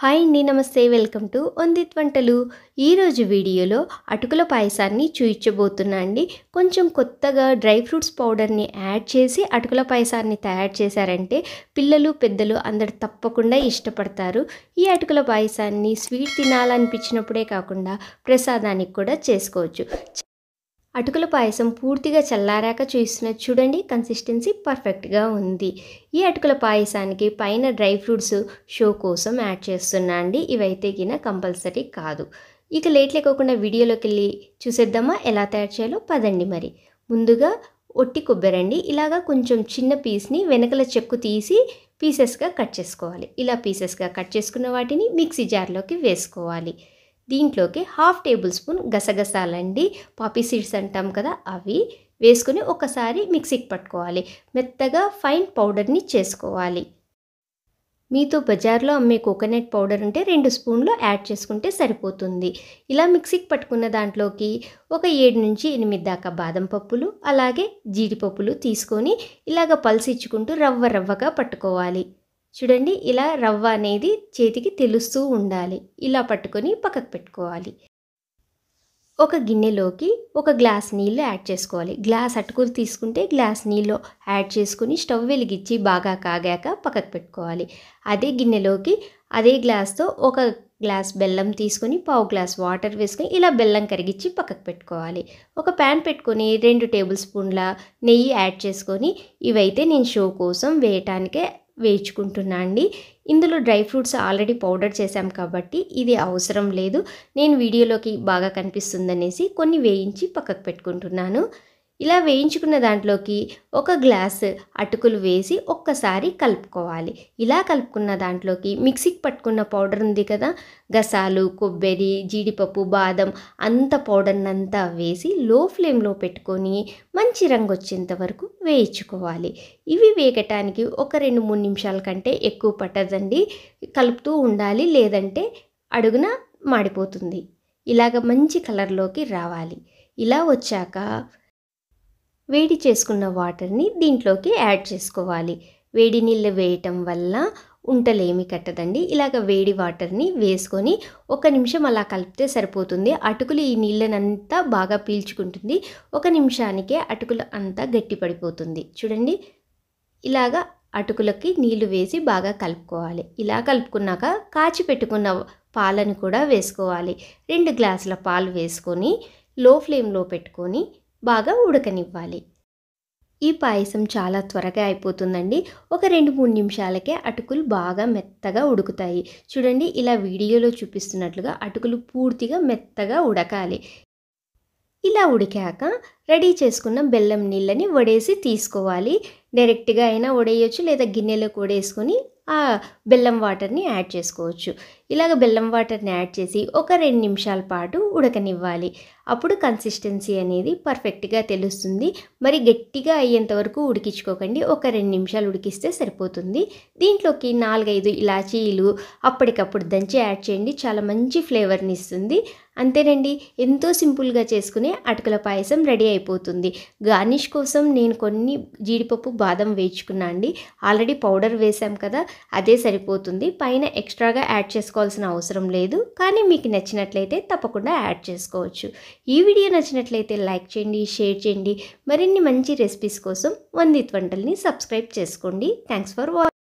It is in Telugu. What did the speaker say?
హాయ్ అండి నమస్తే వెల్కమ్ టు వందిత్ వంటలు ఈరోజు వీడియోలో అటుకుల పాయసాన్ని చూయించబోతున్నా అండి కొంచెం కొత్తగా డ్రై ఫ్రూట్స్ పౌడర్ని యాడ్ చేసి అటుకుల పాయసాన్ని తయారు చేశారంటే పిల్లలు పెద్దలు అందరు తప్పకుండా ఇష్టపడతారు ఈ అటుకుల పాయసాన్ని స్వీట్ తినాలనిపించినప్పుడే కాకుండా ప్రసాదానికి కూడా చేసుకోవచ్చు అటుకుల పాయసం పూర్తిగా చల్లారాక చూసిన చూడండి కన్సిస్టెన్సీ పర్ఫెక్ట్గా ఉంది ఈ అటుకుల పాయసానికి పైన డ్రై ఫ్రూట్స్ షో కోసం యాడ్ చేస్తున్నా అండి ఇవైతే గిన కంపల్సరీ కాదు ఇక లేట్ లేకోకుండా వీడియోలోకి వెళ్ళి చూసేద్దామా ఎలా తయారు చేయాలో పదండి మరి ముందుగా ఒట్టి కొబ్బరండి ఇలాగా కొంచెం చిన్న పీస్ని వెనకల చెక్కు తీసి పీసెస్గా కట్ చేసుకోవాలి ఇలా పీసెస్గా కట్ చేసుకున్న వాటిని మిక్సీ జార్లోకి వేసుకోవాలి దీంట్లోకి హాఫ్ టేబుల్ స్పూన్ గసగసాలండి పాపీ సీడ్స్ అంటాం కదా అవి వేసుకుని ఒకసారి మిక్సీకి పట్టుకోవాలి మెత్తగా ఫైన్ పౌడర్ని చేసుకోవాలి మీతో బజార్లో అమ్మే కోకోనట్ పౌడర్ ఉంటే రెండు స్పూన్లు యాడ్ చేసుకుంటే సరిపోతుంది ఇలా మిక్సీకి పట్టుకున్న దాంట్లోకి ఒక ఏడు నుంచి ఎనిమిది దాకా బాదం పప్పులు అలాగే జీడిపప్పులు తీసుకొని ఇలాగ పల్సిచ్చుకుంటూ రవ్వ రవ్వగా పట్టుకోవాలి చూడండి ఇలా రవ్వ అనేది చేతికి తెలుస్తూ ఉండాలి ఇలా పట్టుకొని పక్కకు పెట్టుకోవాలి ఒక గిన్నెలోకి ఒక గ్లాస్ నీళ్ళు యాడ్ చేసుకోవాలి గ్లాస్ అటుకులు తీసుకుంటే గ్లాస్ నీళ్ళు యాడ్ చేసుకుని స్టవ్ వెలిగించి బాగా కాగాక పక్కకు పెట్టుకోవాలి అదే గిన్నెలోకి అదే గ్లాస్తో ఒక గ్లాస్ బెల్లం తీసుకొని పావు గ్లాస్ వాటర్ వేసుకొని ఇలా బెల్లం కరిగించి పక్కకు పెట్టుకోవాలి ఒక ప్యాన్ పెట్టుకొని రెండు టేబుల్ స్పూన్ల నెయ్యి యాడ్ చేసుకొని ఇవైతే నేను షో కోసం వేయటానికే వేయించుకుంటున్నా అండి ఇందులో డ్రై ఫ్రూట్స్ ఆల్రెడీ పౌడర్ చేశాం కాబట్టి ఇది అవసరం లేదు నేను వీడియోలోకి బాగా కనిపిస్తుందనేసి కొన్ని వేయించి పక్కకు పెట్టుకుంటున్నాను ఇలా వేయించుకున్న దాంట్లోకి ఒక గ్లాస్ అటుకులు వేసి ఒక్కసారి కలుపుకోవాలి ఇలా కలుపుకున్న దాంట్లోకి మిక్సీకి పట్టుకున్న పౌడర్ ఉంది కదా గసాలు కొబ్బరి జీడిపప్పు బాదం అంత పౌడర్నంతా వేసి లో ఫ్లేమ్లో పెట్టుకొని మంచి రంగు వచ్చేంత వరకు వేయించుకోవాలి ఇవి వేగటానికి ఒక రెండు మూడు నిమిషాల కంటే ఎక్కువ పట్టదండి కలుపుతూ ఉండాలి లేదంటే అడుగున మాడిపోతుంది ఇలాగ మంచి కలర్లోకి రావాలి ఇలా వచ్చాక వేడి చేసుకున్న వాటర్ని దీంట్లోకి యాడ్ చేసుకోవాలి వేడి నీళ్ళు వేయటం వల్ల ఉంటలేమి కట్టదండి ఇలాగ వేడి వాటర్ని వేసుకొని ఒక నిమిషం అలా కలిపితే సరిపోతుంది అటుకులు ఈ నీళ్ళనంతా బాగా పీల్చుకుంటుంది ఒక నిమిషానికే అటుకులు అంతా గట్టి పడిపోతుంది చూడండి ఇలాగ అటుకులకి నీళ్లు వేసి బాగా కలుపుకోవాలి ఇలా కలుపుకున్నాక కాచి పెట్టుకున్న పాలను కూడా వేసుకోవాలి రెండు గ్లాసుల పాలు వేసుకొని లో ఫ్లేమ్లో పెట్టుకొని బాగా ఉడకనివ్వాలి ఈ పాయసం చాలా త్వరగా అయిపోతుందండి ఒక రెండు మూడు నిమిషాలకే అటుకులు బాగా మెత్తగా ఉడుకుతాయి చూడండి ఇలా వీడియోలో చూపిస్తున్నట్లుగా అటుకులు పూర్తిగా మెత్తగా ఉడకాలి ఇలా ఉడికాక రెడీ చేసుకున్న బెల్లం నీళ్ళని వడేసి తీసుకోవాలి డైరెక్ట్గా అయినా వడేయచ్చు లేదా గిన్నెలో కూడేసుకొని ఆ బెల్లం వాటర్ని యాడ్ చేసుకోవచ్చు ఇలాగ బెల్లం వాటర్ని యాడ్ చేసి ఒక రెండు నిమిషాల పాటు ఉడకనివ్వాలి అప్పుడు కన్సిస్టెన్సీ అనేది పర్ఫెక్ట్గా తెలుస్తుంది మరి గట్టిగా అయ్యేంత వరకు ఉడికించుకోకండి ఒక రెండు నిమిషాలు ఉడికిస్తే సరిపోతుంది దీంట్లోకి నాలుగైదు ఇలాచీలు అప్పటికప్పుడు దంచి యాడ్ చేయండి చాలా మంచి ఫ్లేవర్ని ఇస్తుంది అంతేనండి ఎంతో సింపుల్గా చేసుకునే అటుకుల పాయసం రెడీ అయిపోతుంది గార్నిష్ కోసం నేను కొన్ని జీడిపప్పు బాదం వేయించుకున్నా అండి ఆల్రెడీ పౌడర్ వేసాం కదా అదే సరిపోతుంది పైన ఎక్స్ట్రాగా యాడ్ చేసుకోవాల్సిన అవసరం లేదు కానీ మీకు నచ్చినట్లయితే తప్పకుండా యాడ్ చేసుకోవచ్చు ఈ వీడియో నచ్చినట్లయితే లైక్ చేయండి షేర్ చేయండి మరిన్ని మంచి రెసిపీస్ కోసం వందిత్ వంటల్ని సబ్స్క్రైబ్ చేసుకోండి థ్యాంక్స్ ఫర్ వాచింగ్